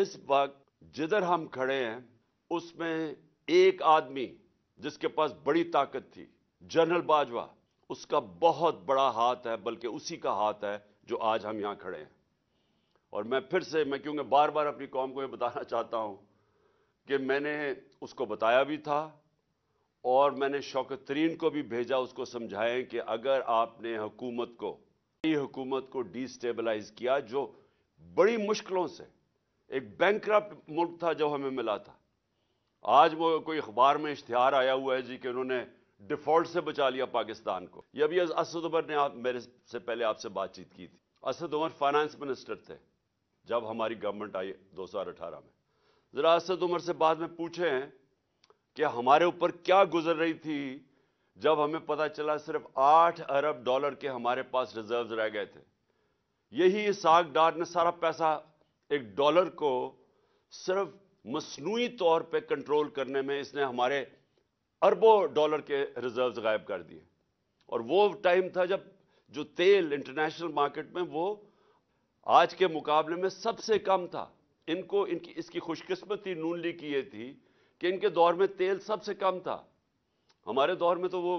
इस वक्त जिधर हम खड़े हैं उसमें एक आदमी जिसके पास बड़ी ताकत थी जनरल बाजवा उसका बहुत बड़ा हाथ है बल्कि उसी का हाथ है जो आज हम यहां खड़े हैं और मैं फिर से मैं क्योंकि बार बार अपनी कौम को यह बताना चाहता हूं कि मैंने उसको बताया भी था और मैंने शौकत तरीन को भी भेजा उसको समझाएं कि अगर आपने हुकूमत को हुकूमत को डिस्टेबलाइज किया जो बड़ी मुश्किलों से एक बैंक मुल्क था जो हमें मिला था आज वो कोई अखबार में इश्तिहार आया हुआ है जी कि उन्होंने डिफॉल्ट से बचा लिया पाकिस्तान को यह भी असद उमर ने आप मेरे से पहले आपसे बातचीत की थी असद उमर फाइनेंस मिनिस्टर थे जब हमारी गवर्नमेंट आई दो हजार अठारह में ज़रा असद उमर से बाद में पूछे हैं कि हमारे ऊपर क्या गुजर रही थी जब हमें पता चला सिर्फ आठ अरब डॉलर के हमारे पास रिजर्व रह गए थे यही साग डार ने सारा पैसा एक डॉलर को सिर्फ मसनू तौर पर कंट्रोल करने में इसने हमारे अरबों डॉलर के रिजर्व गायब कर दिए और वो टाइम था जब जो तेल इंटरनेशनल मार्केट में वो आज के मुकाबले में सबसे कम था इनको इनकी इसकी खुशकिस्मती नून लीग की ये थी कि इनके दौर में तेल सबसे कम था हमारे दौर में तो वो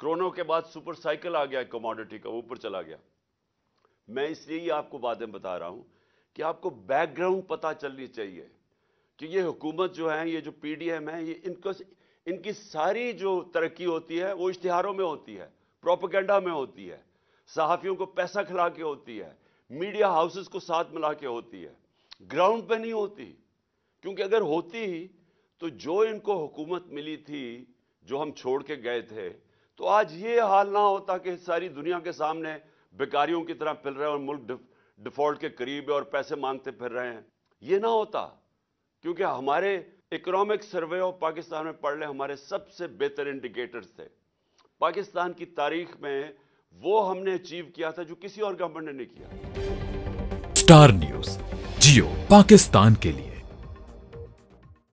कोरोना के बाद सुपर साइकिल आ गया कमोडिटी का ऊपर चला गया मैं इसलिए ही आपको बातें बता रहा हूं कि आपको बैकग्राउंड पता चलनी चाहिए कि ये हुकूमत जो है ये जो पी डी एम है ये इनको इनकी सारी जो तरक्की होती है वो इश्तिहारों में होती है प्रोपोगेंडा में होती है सहाफ़ियों को पैसा खिला के होती है मीडिया हाउसेस को साथ मिला के होती है ग्राउंड पे नहीं होती क्योंकि अगर होती तो जो इनको हुकूमत मिली थी जो हम छोड़ के गए थे तो आज ये हाल ना होता कि सारी दुनिया के सामने बेकारियों की तरह फिर रहे और मुल्क डिफॉल्ट के करीब है और पैसे मांगते फिर रहे हैं ये ना होता क्योंकि हमारे इकोनॉमिक सर्वे ऑफ पाकिस्तान में पढ़ लें हमारे सबसे बेहतर इंडिकेटर्स थे पाकिस्तान की तारीख में वो हमने अचीव किया था जो किसी और गवर्नमेंट ने नहीं किया स्टार न्यूज जियो पाकिस्तान के लिए